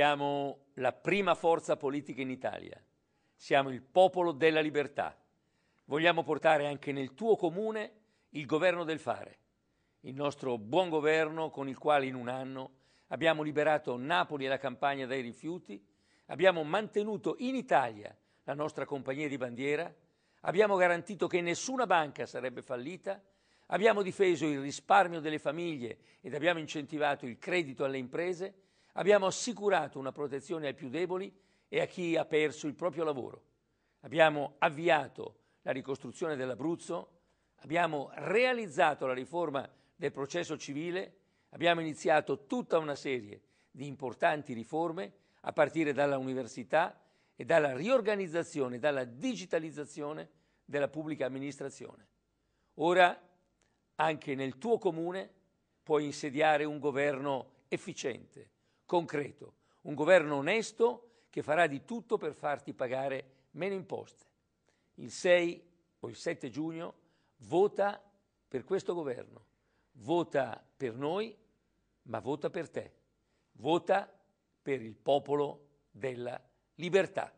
Siamo la prima forza politica in Italia, siamo il popolo della libertà. Vogliamo portare anche nel tuo comune il governo del fare, il nostro buon governo con il quale in un anno abbiamo liberato Napoli e la campagna dai rifiuti, abbiamo mantenuto in Italia la nostra compagnia di bandiera, abbiamo garantito che nessuna banca sarebbe fallita, abbiamo difeso il risparmio delle famiglie ed abbiamo incentivato il credito alle imprese, Abbiamo assicurato una protezione ai più deboli e a chi ha perso il proprio lavoro. Abbiamo avviato la ricostruzione dell'Abruzzo, abbiamo realizzato la riforma del processo civile, abbiamo iniziato tutta una serie di importanti riforme a partire dalla università e dalla riorganizzazione, dalla digitalizzazione della pubblica amministrazione. Ora anche nel tuo comune puoi insediare un governo efficiente concreto, un governo onesto che farà di tutto per farti pagare meno imposte. Il 6 o il 7 giugno vota per questo governo, vota per noi, ma vota per te, vota per il popolo della libertà.